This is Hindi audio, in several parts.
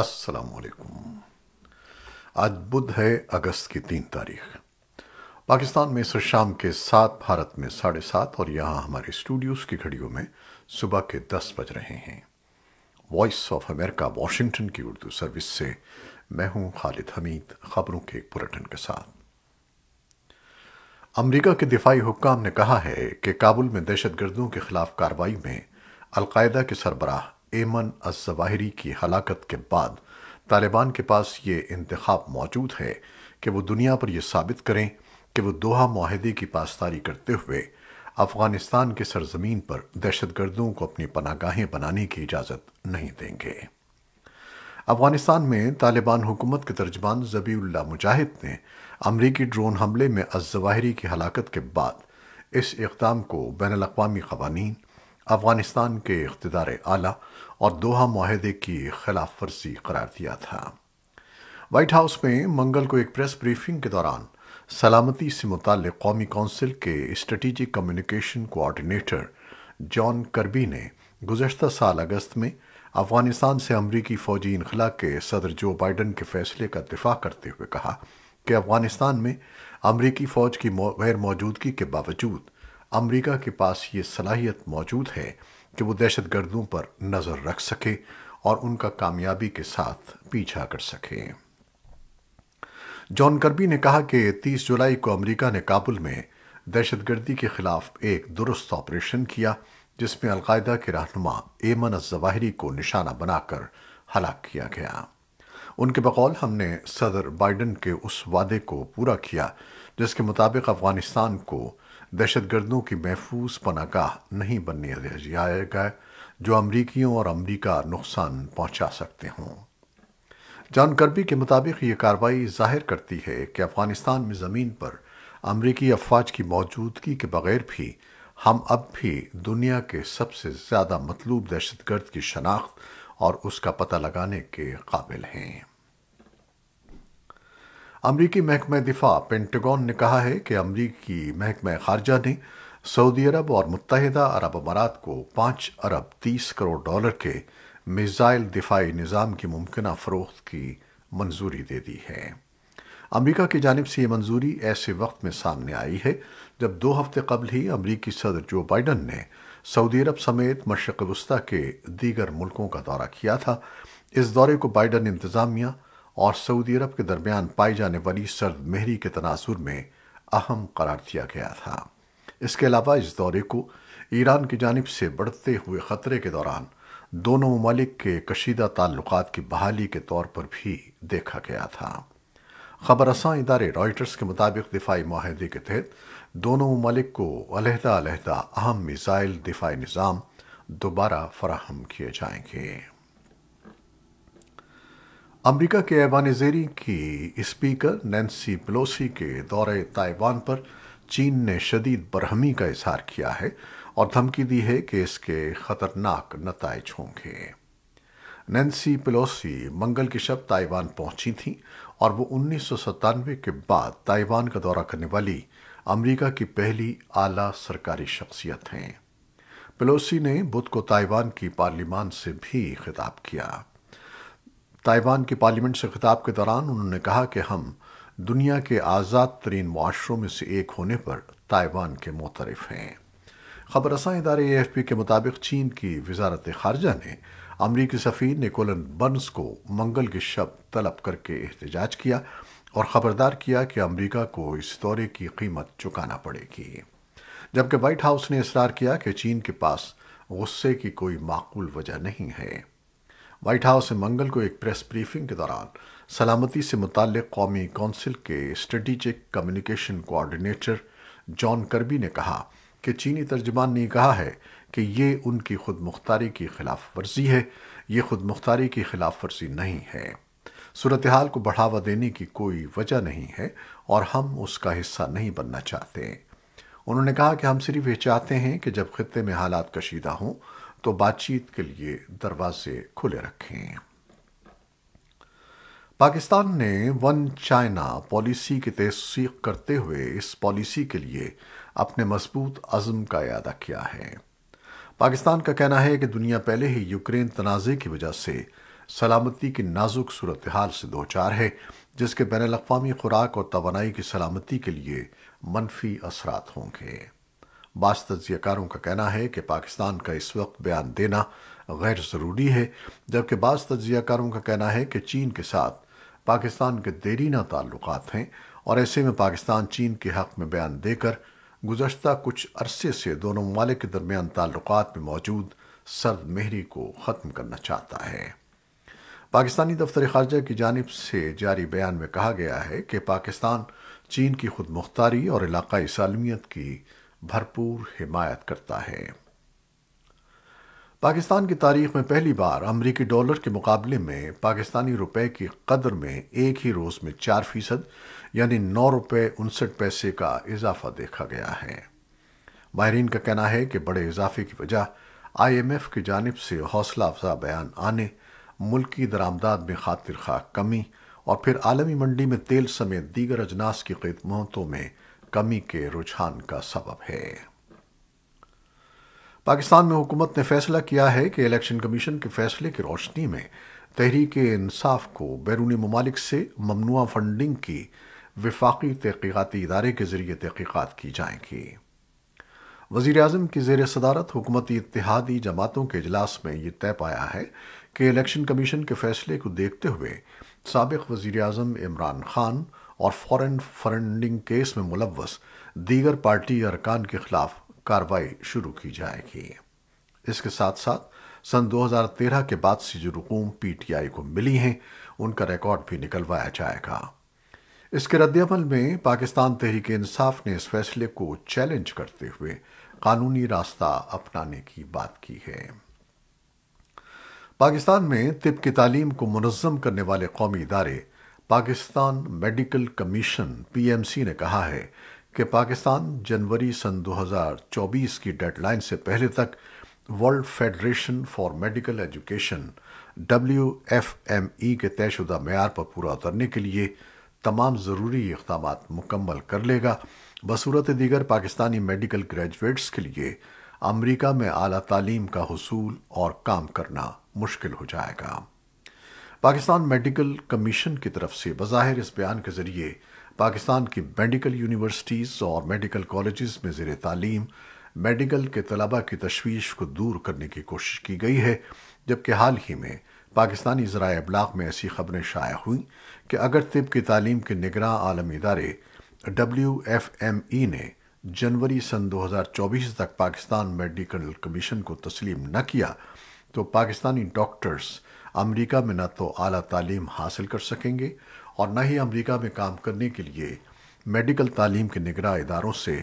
अस्सलाम वालेकुम आज बुध है अगस्त की तीन तारीख पाकिस्तान में इस शाम के सात भारत में साढ़े सात और यहाँ हमारे स्टूडियोज़ की घड़ियों में सुबह के दस बज रहे हैं वॉइस ऑफ अमेरिका वॉशिंगटन की उर्दू सर्विस से मैं हूं खालिद हमीद खबरों के एक बुलेटिन के साथ अमरीका के दिफाई हुक्काम ने कहा है कि काबुल में दहशतगर्दों के खिलाफ कार्रवाई में अलकायदा के सरबराह एमन असवाहिरी की हलाकत के बाद तालिबान के पास ये इंतखब मौजूद है कि वह दुनिया पर यह साबित करें कि वह दोहा माहदे की पासदारी करते हुए अफ़गानिस्तान के सरजमीन पर दहशतगर्दों को अपनी पनागाहें बनाने की इजाज़त नहीं देंगे अफ़गानिस्तान में तालिबान हुकूमत के तर्जमान जबीउल्ला मुजाहिद ने अमरीकी ड्रोन हमले में अजवाहरी की हलाकत के बाद इस इकदाम को बैन अवी कवानीन अफगानिस्तान के इकतदार आला और दोहा माहदे की खिलाफ वर्जी करार दिया था वाइट हाउस में मंगल को एक प्रेस ब्रीफिंग के दौरान सलामती से मुतल कौमी कौंसिल के स्ट्रेटिजिक कम्युनिकेशन कोऑर्डिनेटर जॉन करबी ने गुजशत साल अगस्त में अफगानिस्तान से अमरीकी फ़ौजी इनखला के सदर जो बाइडन के फैसले का दिफा करते हुए कहा कि अफगानिस्तान में अमरीकी फ़ौज की गैर मौजूदगी के बावजूद अमेरिका के पास ये सलाहियत मौजूद है कि वो दहशतगर्दों पर नज़र रख सके और उनका कामयाबी के साथ पीछा कर सके जॉन कर्बी ने कहा कि 30 जुलाई को अमेरिका ने काबुल में दहशतगर्दी के खिलाफ एक दुरुस्त ऑपरेशन किया जिसमें अलकायदा के रहनुमा एमन अजवाहरी को निशाना बनाकर हलाक किया गया उनके बकौल हमने सदर बाइडन के उस वादे को पूरा किया जिसके मुताबिक अफगानिस्तान को दहशतगर्दों की महफूज पनाकाह नहीं बनने जाएगा जो अमरीकियों और अमरीका नुकसान पहुंचा सकते हों जानकर्बी के मुताबिक ये कार्रवाई जाहिर करती है कि अफगानिस्तान में ज़मीन पर अमरीकी अफवाज की मौजूदगी के बगैर भी हम अब भी दुनिया के सबसे ज़्यादा मतलूब दहशतगर्द की शनाख्त और उसका पता लगाने के काबिल हैं अमरीकी महकमा दिफा पेंटागन ने कहा है कि अमरीकी महकमा खारजा ने सऊदी अरब और मुतहदा अरब अमारात को पाँच अरब तीस करोड़ डॉलर के मिज़ाइल दिफाई निज़ाम की मुमकिन फ़रोख्त की मंजूरी दे दी है अमरीका की जानब से यह मंजूरी ऐसे वक्त में सामने आई है जब दो हफ्ते कबल ही अमरीकी सदर जो बाइडन ने सऊदी अरब समेत मशरक वस्ती के दीगर मुल्कों का दौरा किया था इस दौरे को बाइडन इंतज़ामिया और सऊदी अरब के दरमियान पाई जाने वाली सर्द मेहरी के तनासुर में अहम करार दिया गया था इसके अलावा इस दौरे को ईरान की जानब से बढ़ते हुए ख़तरे के दौरान दोनों ममालिक के कशीदा ताल्लुक की बहाली के तौर पर भी देखा गया था खबरसा इदारे रॉयटर्स के मुताबिक दिफाई माहदे के तहत दोनों ममालिक को अलहदा अलहदा अहम मिज़ाइल दिफाई निज़ाम दोबारा फराहम किए जाएंगे अमेरिका के ऐवान जेरी की स्पीकर नैन्सी पलोसी के दौरे ताइवान पर चीन ने शदीद बरहमी का इजहार किया है और धमकी दी है कि इसके खतरनाक नतज होंगे नैन्सी पलोसी मंगल की शब ताइवान पहुंची थी और वो उन्नीस के बाद ताइवान का दौरा करने वाली अमरीका की पहली आला सरकारी शख्सियत हैं पलोसी ने बुध को ताइवान की पार्लियामान से भी खिताब किया ताइवान की पार्लियामेंट से खिताब के दौरान उन्होंने कहा कि हम दुनिया के आज़ाद तरीन माशरों में से एक होने पर ताइवान के मोतरफ हैं खबर रसा इदारे ए एफ पी के मुताबिक चीन की वजारत खारजा ने अमरीकी सफी निकोलन बर्नस को मंगल के शब तलब करके एहतजाज किया और ख़बरदार किया कि अमरीका को इस दौरे की कीमत चुकाना पड़ेगी जबकि वाइट हाउस ने इसरार किया कि चीन के पास गुस्से की कोई माकूल वजह नहीं है वाइट हाउस ने मंगल को एक प्रेस ब्रीफिंग के दौरान सलामती से मुतल कौमी कौंसिल के स्ट्रेटिजिक कम्युनिकेशन कोऑर्डिनेटर जॉन करबी ने कहा कि चीनी तर्जमान ने कहा है कि ये उनकी खुद मुख्तारी की खिलाफ वर्जी है ये खुद मुख्तारी की खिलाफ वर्जी नहीं है सूरत हाल को बढ़ावा देने की कोई वजह नहीं है और हम उसका हिस्सा नहीं बनना चाहते उन्होंने कहा कि हम सिर्फ ये चाहते हैं कि जब खत्े में हालात कशीदा हों तो बातचीत के लिए दरवाजे खुले रखें पाकिस्तान ने वन चाइना पॉलिसी की तस्सीक करते हुए इस पॉलिसी के लिए अपने मजबूत अज़म का अदा किया है पाकिस्तान का कहना है कि दुनिया पहले ही यूक्रेन तनाज़े की वजह से सलामती की नाजुक सूरत हाल से दो चार है जिसके बैन अवी खुराक और तोानाई की सलामती के लिए मनफी असरात होंगे बास तजियाकारों का कहना है कि पाकिस्तान का इस वक्त बयान देना गैर ज़रूरी है जबकि बास तजियाकारों का कहना है कि चीन के साथ पाकिस्तान के देरीना ताल्लुक हैं और ऐसे में पाकिस्तान चीन के हक़ में बयान देकर गुजशत कुछ अरसे से दोनों ममालिक के दरमियान ताल्लुक में मौजूद सर्द मेहरी को ख़त्म करना चाहता है पाकिस्तानी दफ्तर खारजा की जानब से जारी बयान में कहा गया है कि पाकिस्तान चीन की खुद मुख्तारी और इलाकई सालमियत की भरपूर हिमायत करता है पाकिस्तान की तारीख में पहली बार अमरीकी डॉलर के मुकाबले में पाकिस्तानी रुपए की कदर में एक ही रोज़ में चार फीसद यानी नौ रुपये उनसठ पैसे का इजाफा देखा गया है माहरीन का कहना है कि बड़े इजाफे की वजह आईएमएफ की जानब से हौसला अफजा बयान आने मुल्क दरामदाद में खातिर खा कमी और फिर आलमी मंडी में तेल समेत दीगर अजनास की कीमतों में कमी के रुझान का सबब है पाकिस्तान में हुकूमत ने फैसला किया है कि इलेक्शन कमीशन के फैसले की रोशनी में तहरीक इंसाफ को बैरूनी ममालिक से ममनुआ फंडिंग की विफाकी तहकीकती इदारे के ज़रिए तहकीक़ात की जाएंगी वजीर अजम की जेर सदारत हुकूमती इतिहादी जमातों के अजलास में यह तय पाया है कि इलेक्शन कमीशन के फैसले को देखते हुए सबक वजीर अजम इमरान खान और फॉरेन फंडिंग केस में मुलवस दीगर पार्टी अरकान के खिलाफ कार्रवाई शुरू की जाएगी इसके साथ साथ सन 2013 के बाद से जो रकूम पीटीआई को मिली हैं उनका रिकॉर्ड भी निकलवाया जाएगा इसके रद्दमल में पाकिस्तान तहरीक इंसाफ ने इस फैसले को चैलेंज करते हुए कानूनी रास्ता अपनाने की बात की है पाकिस्तान में तिब की तालीम को मनजम करने वाले कौमी इदारे पाकिस्तान मेडिकल कमीशन पीएमसी ने कहा है कि पाकिस्तान जनवरी सन 2024 की डेडलाइन से पहले तक world federation for medical education W F M E के तयशुदा मैार पर पूरा उतरने के लिए तमाम ज़रूरी इकदाम मुकम्मल कर लेगा बसूरत दीगर पाकिस्तानी मेडिकल ग्रेजुएट्स के लिए अमरीका में अली तालीम का हसूल और काम करना मुश्किल हो जाएगा पाकिस्तान मेडिकल कमीशन की तरफ से बाहर इस बयान के ज़रिए पाकिस्तान की मेडिकल यूनिवर्सिटीज़ और मेडिकल कॉलेज़ में जेर तालीम मेडिकल के तलबा की तशवीश को दूर करने की कोशिश की गई है जबकि हाल ही में पाकिस्तानी ज़रा अबलाग में ऐसी खबरें शाया हुई कि अगर तिब की तालीम के निगरान आलम इदारे डब्ल्यू एफ एम ई ने जनवरी सन 2024 तक पाकिस्तान मेडिकल कमीशन को तस्लीम न किया तो पाकिस्तानी डॉक्टर्स अमेरिका में न तो आला तालीम हासिल कर सकेंगे और न ही अमेरिका में काम करने के लिए मेडिकल तालीम के निगरान इदारों से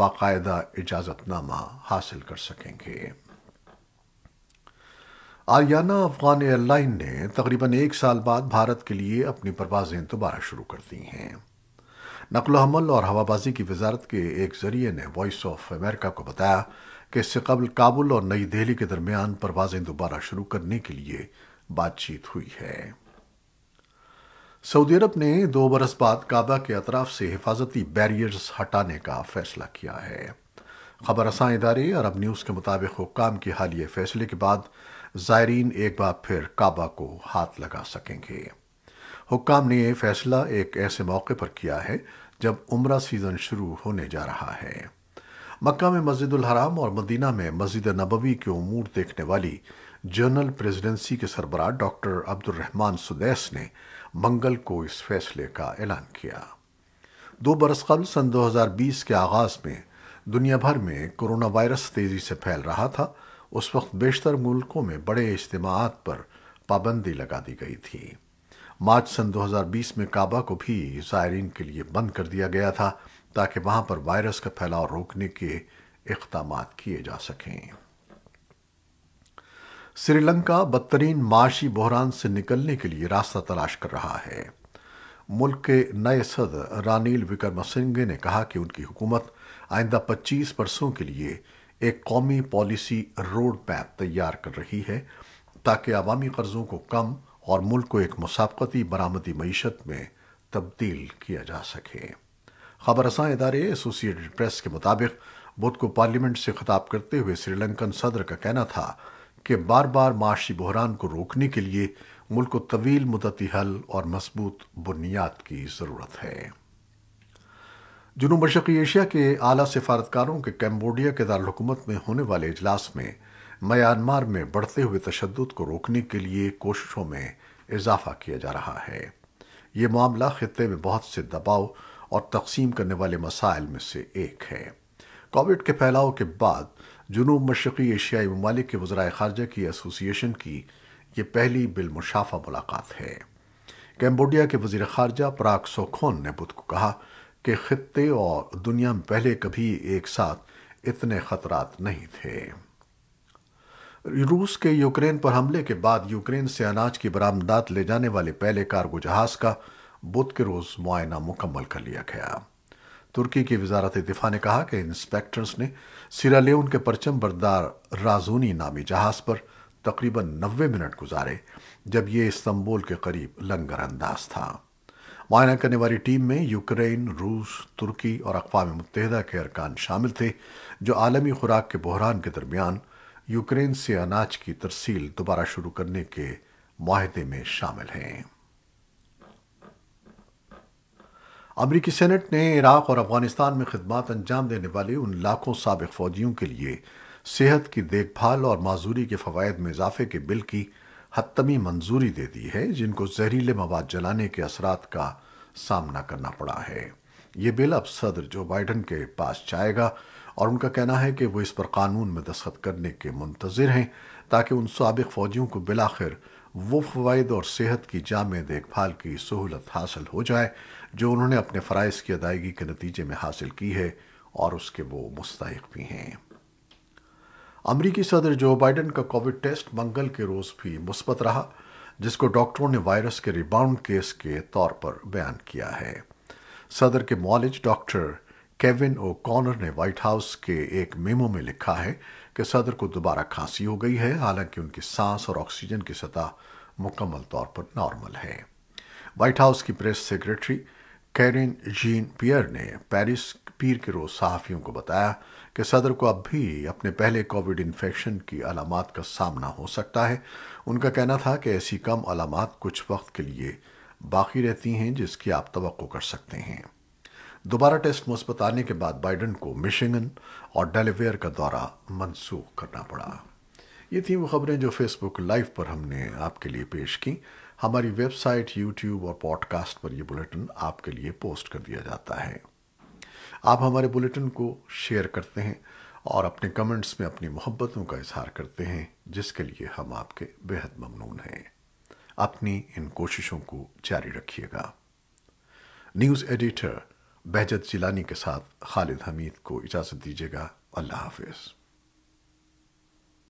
बाकायदा इजाज़तनामा हासिल कर सकेंगे आरियाना अफगान एयरलाइन ने तकरीबन एक साल बाद भारत के लिए अपनी परवाजें दोबारा शुरू कर दी हैं नकल हमल और हवाबाजी की वजारत के एक जरिए ने वॉइस ऑफ अमेरिका को बताया कि इससे कबल काबुल और नई दिल्ली के दरमियान परवाजें दोबारा शुरू करने के लिए बातचीत हुई है सऊदी अरब ने दो बरस बाद काबा के अतराफ से हिफाजती बैरियर्स हटाने का फैसला किया है खबर रसा इदारे अरब न्यूज़ के मुताबिक हुकाम के हालिया फैसले के बाद ज़ायरीन एक बार फिर काबा को हाथ लगा सकेंगे हुकाम ने यह फैसला एक ऐसे मौके पर किया है जब उम्र सीज़न शुरू होने जा रहा है मक्का में मस्जिद हराम और मदीना में मस्जिद नबवी के उमूर देखने वाली जनरल प्रेसिडेंसी के सरबरा डॉक्टर अब्दुलरहमान सुदैस ने मंगल को इस फैसले का ऐलान किया दो बरस कबल सन 2020 के आगाज़ में दुनिया भर में कोरोना वायरस तेज़ी से फैल रहा था उस वक्त बेशतर मुल्कों में बड़े इज्तमात पर पाबंदी लगा दी गई थी मार्च सन 2020 में काबा को भी ज़ायरीन के लिए बंद कर दिया गया था ताकि वहां पर वायरस का फैलाव रोकने के इकदाम किए जा सकें श्रीलंका बदतरीन माशी बहरान से निकलने के लिए रास्ता तलाश कर रहा है मुल्क के नए सदर रानील विक्रमसिंघे ने कहा कि उनकी हुकूमत आइंदा 25 बरसों के लिए एक कौमी पॉलिसी रोड मैप तैयार कर रही है ताकि आवामी कर्जों को कम और मुल्क को एक मुसाबकती बरामदी मीशत में तब्दील किया जा सके खबर रसा इदारे एसोसिएटेड प्रेस के मुताबिक बुध को पार्लियामेंट से खिताब करते हुए श्रीलंकन सदर का कहना था कि बार बार माशी बहरान को रोकने के लिए मुल्क को तवील मुदती हल और मजबूत बुनियाद की ज़रूरत है जुनूब मशरक़ी एशिया के आला सिफारतकारों के कैम्बोडिया के दारकूमत में होने वाले इजलास में म्यांमार में बढ़ते हुए तशद को रोकने के लिए कोशिशों में इजाफा किया जा रहा है ये मामला ख़त्े में बहुत से दबाव और तकसीम करने वाले मसाइल में से एक है कोविड के फैलाव के बाद जुनूब मशरक़ी एशियाई ममालिक के वज़रा ख़ारजा की एसोसिएशन की यह पहली बिलमुशाफा मुलाकात है कैम्बोडिया के वज़ी ख़ारजा पराग सोखोन ने बुध को कहा कि ख़त्े और दुनिया में पहले कभी एक साथ इतने ख़तरात नहीं थे रूस के यूक्रेन पर हमले के बाद यूक्रेन से अनाज की बरामदात ले जाने वाले पहले कार्गो जहाज़ का बुध के रोज़ मुआयना मुकम्मल कर लिया गया तुर्की की वजारत दिफा ने कहा कि इंस्पेक्टर्स ने सिरालियन के परचम बरदार राजूनी नामी जहाज़ पर तकरीबन नबे मिनट गुजारे जब ये इस्तंबुल के करीब लंगर अंदाज था मुआयना करने वाली टीम में यूक्रेन रूस तुर्की और अकवा मुतहदा के अरकान शामिल थे जो आलमी खुराक के बहरान के दरमियान यूक्रेन से अनाज की तरसील दोबारा शुरू करने के माहदे में शामिल हैं अमरीकी सेनेट ने इराक़ और अफगानिस्तान में खदमात अंजाम देने वाले उन लाखों सबक फ़ौजियों के लिए सेहत की देखभाल और माजूरी के फवायद में इजाफे के बिल की हतमी मंजूरी दे दी है जिनको जहरीले मवाद जलाने के असरा का सामना करना पड़ा है ये बिल अब सदर जो बाइडन के पास जाएगा और उनका कहना है कि वो इस पर कानून में दस्खत करने के मुंतज़र हैं ताकि उन सबक फ़ौजियों को बिलाखिर वो फवायद और सेहत की जाम देखभाल की सहूलत हासिल हो जाए जो उन्होंने अपने फ़राइज़ की अदायगी के नतीजे में हासिल की है और उसके वो मुस्तक भी हैं अमरीकी सदर जो बाइडन का कोविड टेस्ट मंगल के रोज़ भी मुस्बत रहा जिसको डॉक्टरों ने वायरस के रिबाउंड केस के तौर पर बयान किया है सदर के मॉलिज डॉक्टर केविन ओ कॉनर ने व्हाइट हाउस के एक मेमो में लिखा है कि सदर को दोबारा खांसी हो गई है हालांकि उनकी सांस और ऑक्सीजन की सतह मुकम्मल तौर पर नॉर्मल है व्हाइट हाउस की press secretary Karine Jean Pierre ने पेरिस पीर के रोज़ सहाफ़ियों को बताया कि सदर को अब भी अपने पहले कोविड इन्फेक्शन की अलामत का सामना हो सकता है उनका कहना था कि ऐसी कम अलामत कुछ वक्त के लिए बाकी रहती हैं जिसकी आप तो कर सकते हैं दोबारा टेस्ट मुस्बत आने के बाद बाइडन को मिशिगन और डेलीवेयर का दौरा मनसूख करना पड़ा ये थी वो खबरें जो फेसबुक लाइव पर हमने आपके लिए पेश की हमारी वेबसाइट यूट्यूब और पॉडकास्ट पर यह बुलेटिन आपके लिए पोस्ट कर दिया जाता है आप हमारे बुलेटिन को शेयर करते हैं और अपने कमेंट्स में अपनी मोहब्बतों का इजहार करते हैं जिसके लिए हम आपके बेहद ममनून हैं अपनी इन कोशिशों को जारी रखिएगा न्यूज़ एडिटर बहजत जिलानी के साथ खालिद हमीद को इजाज़त दीजिएगा अल्लाह हाफिज़